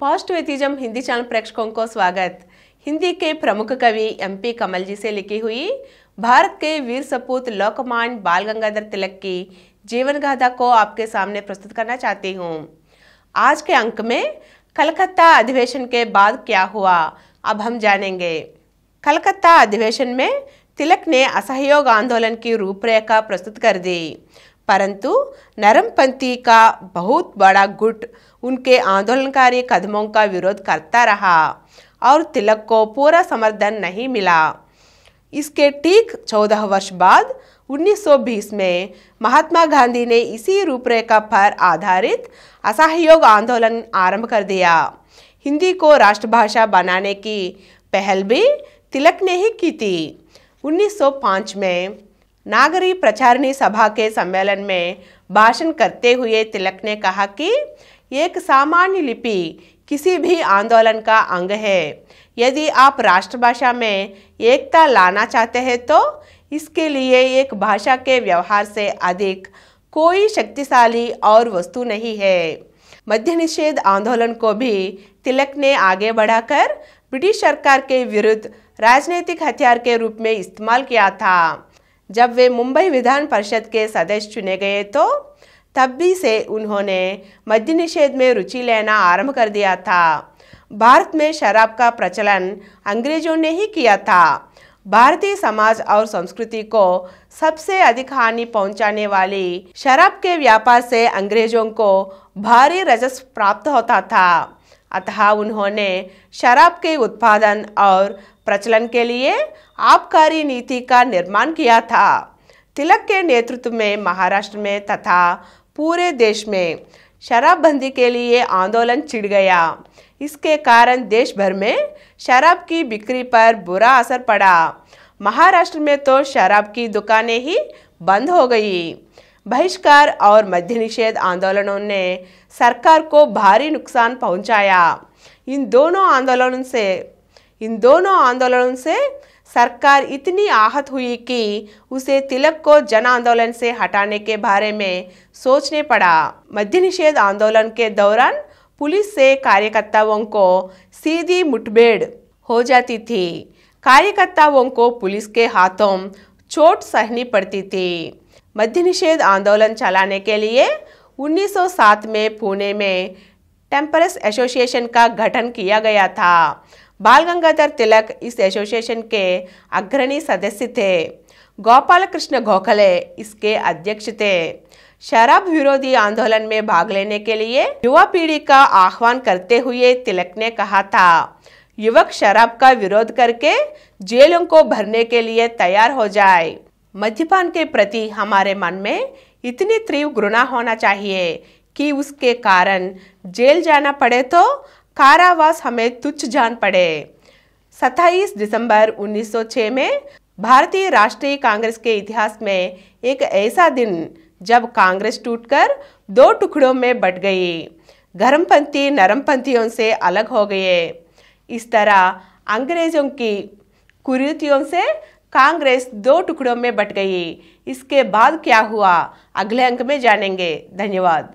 पॉजिटिवेटिज्म Hindi channel प्रेक्षकों को स्वागत हिंदी के प्रमुख कवि एमपी कमल जी से लिखी हुई भारत के वीर सपूत लोकमान बाल गंगाधर तिलक की जीवन गाथा को आपके सामने प्रस्तुत करना चाहती हूँ आज के अंक में कलकत्ता अधिवेशन के बाद क्या हुआ अब हम जानेंगे कलकत्ता अधिवेशन में तिलक ने असहयोग आंदोलन की रूपरेखा प्रस्तुत कर दी परंतु नरमपंथी का बहुत बड़ा गुट उनके आंदोलनकारी कदमों का विरोध करता रहा और तिलक को पूरा समर्थन नहीं मिला इसके ठीक चौदह वर्ष बाद 1920 में महात्मा गांधी ने इसी रूपरेखा पर आधारित असहयोग आंदोलन आरंभ कर दिया हिंदी को राष्ट्रभाषा बनाने की पहल भी तिलक ने ही की थी 1905 में नागरी प्रचारिणी सभा के सम्मेलन में भाषण करते हुए तिलक ने कहा कि एक सामान्य लिपि किसी भी आंदोलन का अंग है यदि आप राष्ट्रभाषा में एकता लाना चाहते हैं तो इसके लिए एक भाषा के व्यवहार से अधिक कोई शक्तिशाली और वस्तु नहीं है मध्य निषेध आंदोलन को भी तिलक ने आगे बढ़ाकर ब्रिटिश सरकार के विरुद्ध राजनीतिक हथियार के रूप में इस्तेमाल किया था जब वे मुंबई विधान परिषद के सदस्य चुने गए तो तब भी से उन्होंने मद्य निषेध में रुचि लेना आरंभ कर दिया था भारत में शराब का प्रचलन अंग्रेजों ने ही किया था भारतीय समाज और संस्कृति को सबसे अधिक हानि पहुंचाने वाली शराब के व्यापार से अंग्रेजों को भारी रजस्व प्राप्त होता था अतः उन्होंने शराब के उत्पादन और प्रचलन के लिए आबकारी नीति का निर्माण किया था तिलक के नेतृत्व में महाराष्ट्र में तथा पूरे देश में शराबबंदी के लिए आंदोलन छिड़ गया इसके कारण देश भर में शराब की बिक्री पर बुरा असर पड़ा महाराष्ट्र में तो शराब की दुकानें ही बंद हो गई बहिष्कार और मध्य निषेध आंदोलनों ने सरकार को भारी नुकसान पहुंचाया इन दोनों आंदोलनों से इन दोनों आंदोलनों से सरकार इतनी आहत हुई कि उसे तिलक को जन आंदोलन से हटाने के बारे में सोचने पड़ा मध्य निषेध आंदोलन के दौरान पुलिस से कार्यकर्ताओं को सीधी मुठभेड़ हो जाती थी कार्यकर्ताओं को पुलिस के हाथों चोट सहनी पड़ती थी मध्य निषेध आंदोलन चलाने के लिए 1907 में पुणे में टेम्परस एसोसिएशन का गठन किया गया था बाल गंगाधर तिलक इस एसोसिएशन के अग्रणी सदस्य थे गोपाल कृष्ण गोखले इसके अध्यक्ष थे शराब विरोधी आंदोलन में भाग लेने के लिए युवा पीढ़ी का आह्वान करते हुए तिलक ने कहा था युवक शराब का विरोध करके जेलों को भरने के लिए तैयार हो जाए मद्यपान के प्रति हमारे मन में इतनी तीव्र घृणा होना चाहिए कि उसके कारण जेल जाना पड़े तो कारावास हमें तुच्छ जान पड़े 27 दिसंबर 1906 में भारतीय राष्ट्रीय कांग्रेस के इतिहास में एक ऐसा दिन जब कांग्रेस टूटकर दो टुकड़ों में बट गई गर्मपंथी नरमपंथियों से अलग हो गए इस तरह अंग्रेजों की कुरीतियों से कांग्रेस दो टुकड़ों में बट गई इसके बाद क्या हुआ अगले अंक में जानेंगे धन्यवाद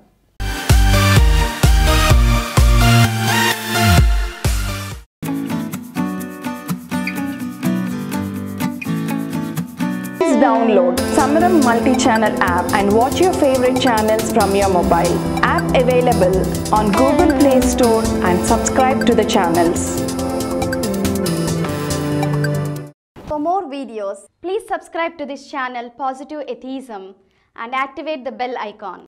download Samaram multi-channel app and watch your favorite channels from your mobile. App available on Google Play Store and subscribe to the channels. more videos, please subscribe to this channel Positive Atheism and activate the bell icon.